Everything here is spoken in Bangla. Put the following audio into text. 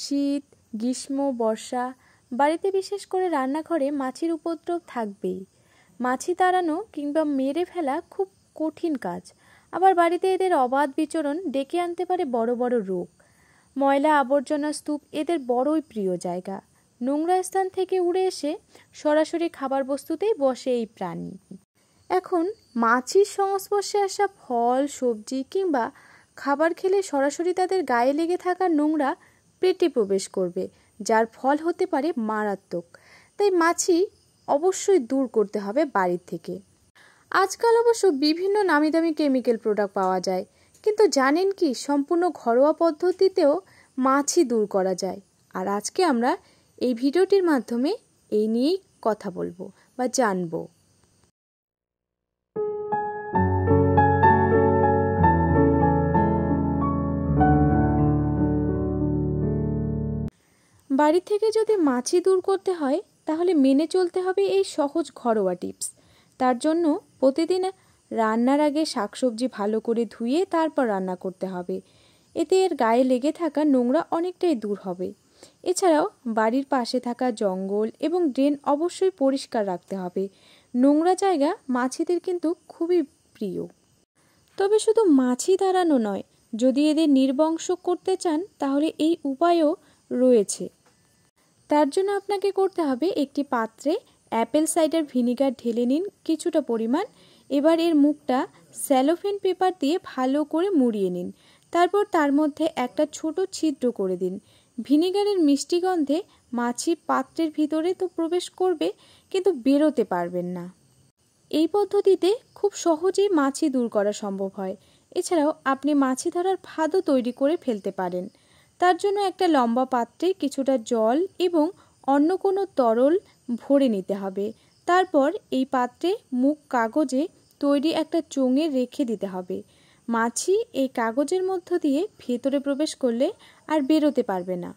শীত গ্রীষ্ম বর্ষা বাড়িতে বিশেষ করে রান্নাঘরে মাছির উপদ্রব থাকবেই মাছি তাড়ানো কিংবা মেরে ফেলা খুব কঠিন কাজ আবার বাড়িতে এদের অবাধ বিচরণ ডেকে আনতে পারে বড় বড় রোগ ময়লা আবর্জনা স্তূপ এদের বড়ই প্রিয় জায়গা নোংরা স্থান থেকে উড়ে এসে সরাসরি খাবার বস্তুতেই বসে এই প্রাণী এখন মাছির সংস্পর্শে আসা ফল সবজি কিংবা খাবার খেলে সরাসরি তাদের গায়ে লেগে থাকা নোংরা পেটে প্রবেশ করবে যার ফল হতে পারে মারাত্মক তাই মাছি অবশ্যই দূর করতে হবে বাড়ির থেকে আজকাল অবশ্য বিভিন্ন নামি দামি কেমিক্যাল প্রোডাক্ট পাওয়া যায় কিন্তু জানেন কি সম্পূর্ণ ঘরোয়া পদ্ধতিতেও মাছি দূর করা যায় আর আজকে আমরা এই ভিডিওটির মাধ্যমে এই নিয়েই কথা বলবো বা জানবো বাড়ি থেকে যদি মাছি দূর করতে হয় তাহলে মেনে চলতে হবে এই সহজ ঘরোয়া টিপস তার জন্য প্রতিদিন রান্নার আগে শাকসবজি ভালো করে ধুয়ে তারপর রান্না করতে হবে এতে এর গায়ে লেগে থাকা নোংরা অনেকটাই দূর হবে এছাড়াও বাড়ির পাশে থাকা জঙ্গল এবং ড্রেন অবশ্যই পরিষ্কার রাখতে হবে নোংরা জায়গা মাছিদের কিন্তু খুবই প্রিয় তবে শুধু মাছি দাঁড়ানো নয় যদি এদের নির্বংশ করতে চান তাহলে এই উপায়ও রয়েছে তার জন্য আপনাকে করতে হবে একটি পাত্রে অ্যাপেল সাইডার ভিনিগার ঢেলে নিন কিছুটা পরিমাণ এবার এর মুখটা স্যালোফেন পেপার দিয়ে ভালো করে মুড়িয়ে নিন তারপর তার মধ্যে একটা ছোট ছিদ্র করে দিন ভিনিগারের মিষ্টি গন্ধে মাছি পাত্রের ভিতরে তো প্রবেশ করবে কিন্তু বেরোতে পারবেন না এই পদ্ধতিতে খুব সহজেই মাছি দূর করা সম্ভব হয় এছাড়াও আপনি মাছি ধরার ফাঁদও তৈরি করে ফেলতে পারেন তার জন্য একটা লম্বা পাত্রে কিছুটা জল এবং অন্য কোনো তরল ভরে নিতে হবে তারপর এই পাত্রে মুখ কাগজে তৈরি একটা চোঙে রেখে দিতে হবে মাছি এই কাগজের মধ্য দিয়ে ভেতরে প্রবেশ করলে আর বেরোতে পারবে না